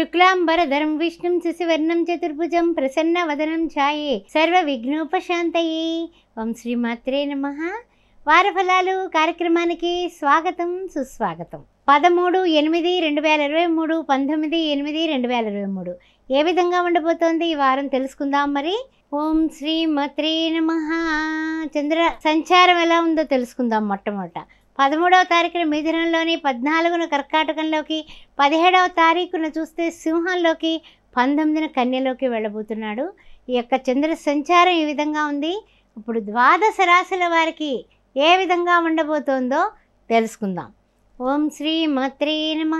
శుక్లాంబరధరం విష్ణుం శిశువర్ణం చతుర్భుజం ప్రసన్న వదనం ఛాయే సర్వ విఘ్నోపశాంతయే ఓం శ్రీమాత్రే నమ వారఫలాలు కార్యక్రమానికి స్వాగతం సుస్వాగతం పదమూడు ఎనిమిది రెండు వేల ఇరవై మూడు పంతొమ్మిది ఎనిమిది రెండు వేల ఇరవై మూడు ఏ విధంగా ఉండబోతోంది ఈ వారం తెలుసుకుందాం మరి ఓం శ్రీ మత్రే నమ చంద్ర సంచారం ఎలా ఉందో తెలుసుకుందాం మొట్టమొదట పదమూడవ తారీఖున మిథునంలోని పద్నాలుగున కర్కాటకంలోకి పదిహేడవ తారీఖున చూస్తే సింహంలోకి పంతొమ్మిదిన కన్యలోకి వెళ్ళబోతున్నాడు ఈ యొక్క చంద్ర సంచారం ఈ విధంగా ఉంది ఇప్పుడు ద్వాదశ రాశుల వారికి ఏ విధంగా ఉండబోతోందో తెలుసుకుందాం ఓం శ్రీ మాత్రే నమ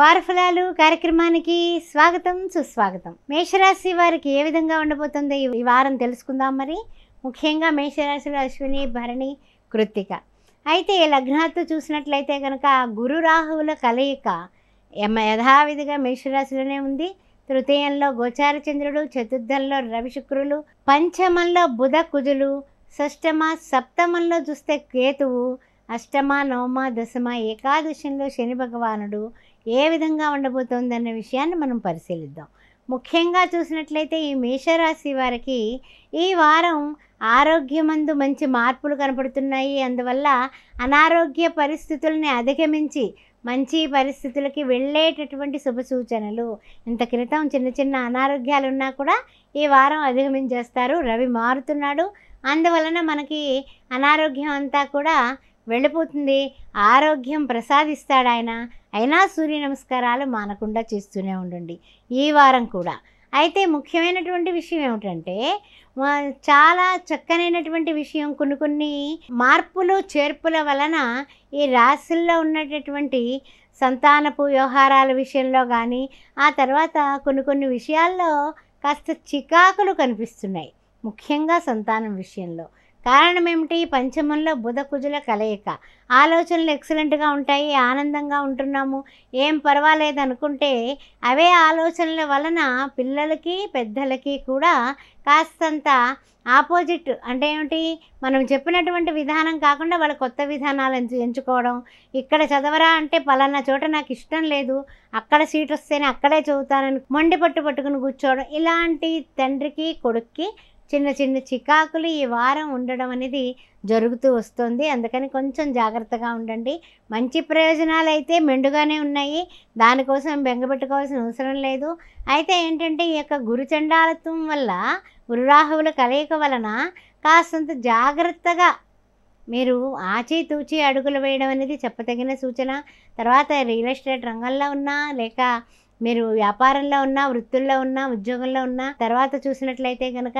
వారఫలాలు కార్యక్రమానికి స్వాగతం సుస్వాగతం మేషరాశి వారికి ఏ విధంగా ఉండబోతుందో ఈ వారం తెలుసుకుందాం మరి ముఖ్యంగా మేషరాశిలో అశ్విని భరణి కృత్తిక అయితే ఈ లగ్నాలతో చూసినట్లయితే కనుక గురు రాహువుల కలయిక యథావిధిగా మేషరాశిలోనే ఉంది తృతీయంలో గోచార చంద్రుడు చతుర్థంలో రవిశుక్రులు పంచమంలో బుధ కుజులు షష్టమ సప్తమంలో చూస్తే కేతువు అష్టమ నవమ దశమ ఏకాదశంలో శని భగవానుడు ఏ విధంగా ఉండబోతోందన్న విషయాన్ని మనం పరిశీలిద్దాం ముఖ్యంగా చూసినట్లయితే ఈ మేషరాశి వారికి ఈ వారం ఆరోగ్యమందు మంచి మార్పులు కనపడుతున్నాయి అందువల్ల అనారోగ్య పరిస్థితుల్ని అధిగమించి మంచి పరిస్థితులకి వెళ్ళేటటువంటి శుభ సూచనలు ఇంత క్రితం చిన్న చిన్న అనారోగ్యాలు ఉన్నా కూడా ఈ వారం అధిగమించేస్తారు రవి మారుతున్నాడు అందువలన మనకి అనారోగ్యం అంతా కూడా వెళ్ళిపోతుంది ఆరోగ్యం ప్రసాదిస్తాడు ఆయన అయినా సూర్య నమస్కారాలు మానకుండా చేస్తూనే ఉండండి ఈ వారం కూడా అయితే ముఖ్యమైనటువంటి విషయం ఏమిటంటే చాలా చక్కనైనటువంటి విషయం కొన్ని కొన్ని మార్పులు చేర్పుల వలన ఈ రాశుల్లో ఉన్నటువంటి సంతానపు వ్యవహారాల విషయంలో కానీ ఆ తర్వాత కొన్ని కొన్ని విషయాల్లో కాస్త చికాకులు కనిపిస్తున్నాయి ముఖ్యంగా సంతానం విషయంలో కారణం ఏమిటి పంచమంలో బుధ కుజుల కలయిక ఆలోచనలు ఎక్సలెంట్గా ఉంటాయి ఆనందంగా ఉంటున్నాము ఏం పర్వాలేదు అనుకుంటే అవే ఆలోచనల వలన పిల్లలకి పెద్దలకి కూడా కాస్తంత ఆపోజిట్ అంటే ఏమిటి మనం చెప్పినటువంటి విధానం కాకుండా వాళ్ళ కొత్త విధానాలు ఎంచుకోవడం ఇక్కడ చదవరా అంటే పలానా చోట నాకు ఇష్టం లేదు అక్కడ సీట్ వస్తేనే అక్కడే చదువుతానని మొండి పట్టు పట్టుకుని కూర్చోవడం ఇలాంటి తండ్రికి కొడుక్కి చిన్న చిన్న చికాకులు ఈ వారం ఉండడం అనేది జరుగుతూ వస్తుంది అందుకని కొంచెం జాగ్రత్తగా ఉండండి మంచి ప్రయోజనాలు అయితే మెండుగానే ఉన్నాయి దానికోసం బెంగపెట్టుకోవాల్సిన అవసరం లేదు అయితే ఏంటంటే ఈ యొక్క గురుచండాలత్వం వల్ల గురురాహువుల కలయిక వలన కాస్తంత జాగ్రత్తగా మీరు ఆచితూచి అడుగులు వేయడం అనేది చెప్పదగిన సూచన తర్వాత రియల్ ఎస్టేట్ రంగంలో ఉన్నా లేక మీరు వ్యాపారంలో ఉన్నా వృత్తుల్లో ఉన్నా ఉద్యోగంలో ఉన్నా తర్వాత చూసినట్లయితే కనుక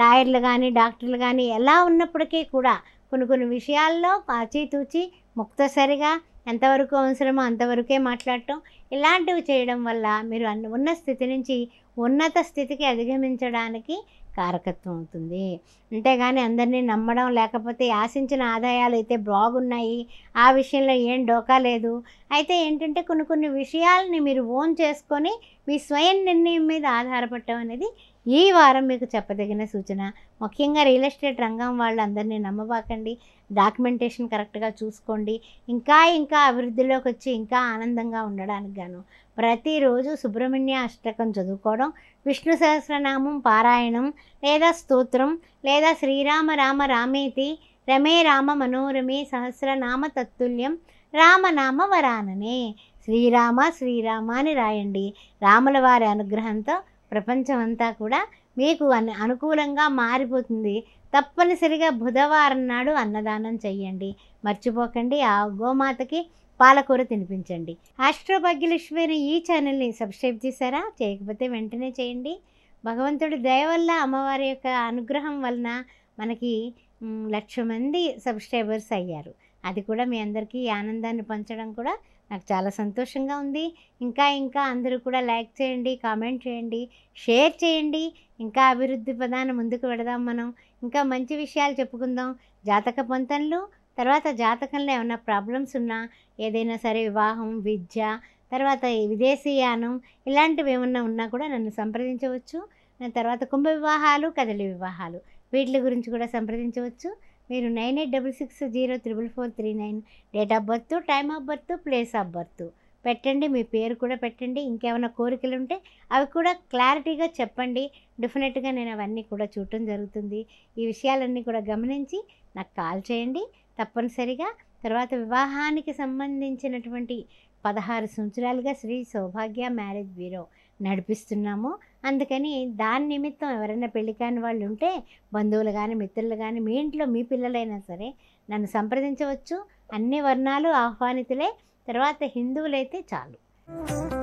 లాయర్లు కానీ డాక్టర్లు కానీ ఎలా ఉన్నప్పటికీ కూడా కొన్ని కొన్ని విషయాల్లో ఆచితూచి ముక్తసరిగా ఎంతవరకు అవసరమో అంతవరకే మాట్లాడటం ఇలాంటివి చేయడం వల్ల మీరు అన్ని ఉన్న స్థితి నుంచి ఉన్నత స్థితికి అధిగమించడానికి కారకత్వం అవుతుంది అంతేగాని అందరినీ నమ్మడం లేకపోతే ఆశించిన ఆదాయాలు అయితే బాగున్నాయి ఆ విషయంలో ఏం డోకా లేదు అయితే ఏంటంటే కొన్ని కొన్ని విషయాలని మీరు ఓన్ చేసుకొని మీ స్వయం నిర్ణయం మీద ఆధారపడటం అనేది ఈ వారం మీకు చెప్పదగిన సూచన ముఖ్యంగా రియల్ ఎస్టేట్ రంగం వాళ్ళందరినీ నమ్మబాకండి డాక్యుమెంటేషన్ కరెక్ట్గా చూసుకోండి ఇంకా ఇంకా అభివృద్ధిలోకి వచ్చి ఇంకా ఆనందంగా ఉండడానికి గాను ప్రతిరోజు సుబ్రహ్మణ్య అష్టకం చదువుకోవడం విష్ణు సహస్రనామం పారాయణం లేదా స్తోత్రం లేదా శ్రీరామ రామ రామేతి రమే రామ మనోరమే సహస్రనామ తత్తుల్యం రామనామ వరాననే శ్రీరామ శ్రీరామ అని రాయండి రాముల వారి అనుగ్రహంతో ప్రపంచమంతా కూడా మీకు అను అనుకూలంగా మారిపోతుంది తప్పనిసరిగా బుధవారం నాడు అన్నదానం చెయ్యండి మర్చిపోకండి ఆ గోమాతకి పాలకూర తినిపించండి ఆస్ట్రో ఈ ఛానల్ని సబ్స్క్రైబ్ చేశారా చేయకపోతే వెంటనే చేయండి భగవంతుడి దయ వల్ల అమ్మవారి యొక్క అనుగ్రహం వలన మనకి లక్ష మంది సబ్స్క్రైబర్స్ అయ్యారు అది కూడా మీ అందరికీ ఆనందాన్ని పంచడం కూడా నాకు చాలా సంతోషంగా ఉంది ఇంకా ఇంకా అందరూ కూడా లైక్ చేయండి కామెంట్ చేయండి షేర్ చేయండి ఇంకా అభివృద్ధి పదాన్ని ముందుకు పెడదాం మనం ఇంకా మంచి విషయాలు చెప్పుకుందాం జాతక పొంతనలు తర్వాత జాతకంలో ఏమైనా ప్రాబ్లమ్స్ ఉన్నా ఏదైనా సరే వివాహం విద్య తర్వాత విదేశీయానం ఇలాంటివి ఏమన్నా ఉన్నా కూడా నన్ను సంప్రదించవచ్చు నా తర్వాత కుంభ వివాహాలు కదలి వివాహాలు వీటి గురించి కూడా సంప్రదించవచ్చు మీరు nine eight double six zero triple four three nine date of birth time of birth place of birth పెట్టండి మీ పేరు కూడా పెట్టండి ఇంకేమైనా కోరికలు ఉంటే అవి కూడా క్లారిటీగా చెప్పండి డెఫినెట్గా నేను అవన్నీ కూడా చూడటం జరుగుతుంది ఈ విషయాలన్నీ కూడా గమనించి నాకు కాల్ చేయండి తప్పనిసరిగా తర్వాత వివాహానికి సంబంధించినటువంటి పదహారు సంవత్సరాలుగా శ్రీ సౌభాగ్య మ్యారేజ్ బ్యూరో నడిపిస్తున్నాము అందుకని దాని నిమిత్తం ఎవరైనా పెళ్లి కాని వాళ్ళు ఉంటే బంధువులు కానీ మిత్రులు కానీ మీ ఇంట్లో మీ పిల్లలైనా సరే నన్ను సంప్రదించవచ్చు అన్ని వర్ణాలు ఆహ్వానితులే తర్వాత హిందువులైతే చాలు